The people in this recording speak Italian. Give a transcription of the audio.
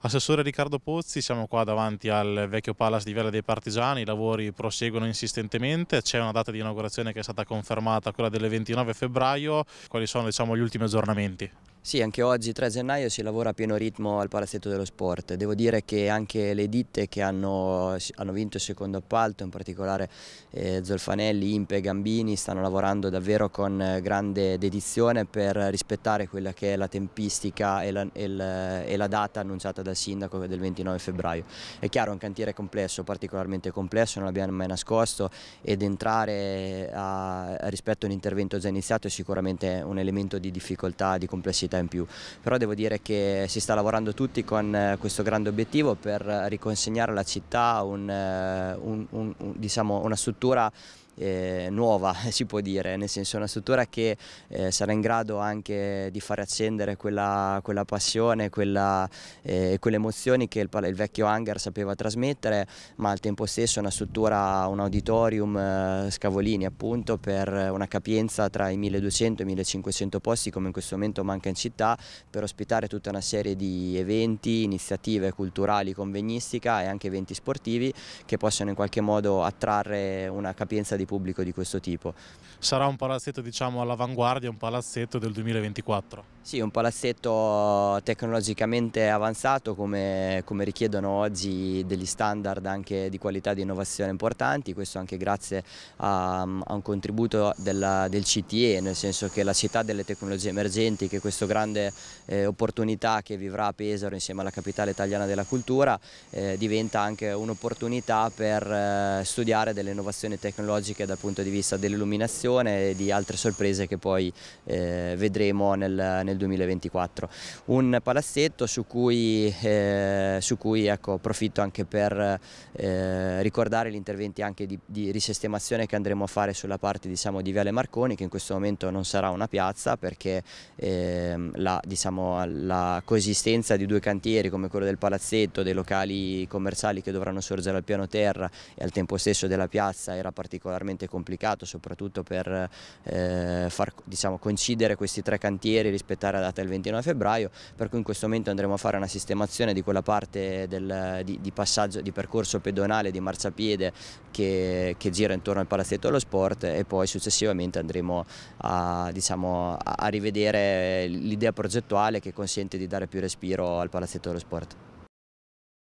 Assessore Riccardo Pozzi, siamo qua davanti al vecchio Palace di Vela dei Partigiani, i lavori proseguono insistentemente, c'è una data di inaugurazione che è stata confermata, quella del 29 febbraio, quali sono diciamo, gli ultimi aggiornamenti? Sì, anche oggi 3 gennaio si lavora a pieno ritmo al Palazzetto dello Sport. Devo dire che anche le ditte che hanno, hanno vinto il secondo appalto, in particolare eh, Zolfanelli, Impe e Gambini, stanno lavorando davvero con grande dedizione per rispettare quella che è la tempistica e la, e la, e la data annunciata dal sindaco del 29 febbraio. È chiaro, è un cantiere complesso, particolarmente complesso, non l'abbiamo mai nascosto ed entrare a, rispetto a un intervento già iniziato è sicuramente un elemento di difficoltà, di complessità difficoltà in più, però devo dire che si sta lavorando tutti con eh, questo grande obiettivo per riconsegnare alla città eh, un, un, un, diciamo, una struttura eh, nuova si può dire, nel senso una struttura che eh, sarà in grado anche di far accendere quella, quella passione, quella, eh, quelle emozioni che il, il, vecchio hangar sapeva trasmettere, ma al tempo stesso una struttura, un auditorium eh, Scavolini appunto per una capienza tra i 1200 e i 1500 posti come in questo momento manca in città per ospitare tutta una serie di eventi, iniziative culturali, convegnistica e anche eventi sportivi che possano in qualche modo attrarre una capienza di di pubblico di questo tipo. Sarà un palazzetto diciamo, all'avanguardia, un palazzetto del 2024? Sì, un palazzetto tecnologicamente avanzato come, come richiedono oggi degli standard anche di qualità di innovazione importanti, questo anche grazie a, a un contributo della, del CTE, nel senso che la città delle tecnologie emergenti, che è questa grande eh, opportunità che vivrà a Pesaro insieme alla capitale italiana della cultura, eh, diventa anche un'opportunità per eh, studiare delle innovazioni tecnologiche strategiche dal punto di vista dell'illuminazione e di altre sorprese che poi eh, vedremo nel, nel, 2024. Un palazzetto su cui, eh, su cui ecco, approfitto anche per eh, ricordare gli interventi anche di, di, risistemazione che andremo a fare sulla parte diciamo, di Viale Marconi che in questo momento non sarà una piazza perché ehm, la, diciamo, la coesistenza di due cantieri come quello del palazzetto, dei locali commerciali che dovranno sorgere al piano terra e al tempo stesso della piazza era particolarmente particolarmente complicato soprattutto per eh, far diciamo, coincidere questi tre cantieri, rispettare la data del 29 febbraio, per cui in questo momento andremo a fare una sistemazione di quella parte del, di, di, passaggio, di percorso pedonale, di marciapiede che, che, gira intorno al palazzetto dello sport e poi successivamente andremo a, diciamo, a rivedere l'idea progettuale che consente di dare più respiro al palazzetto dello sport.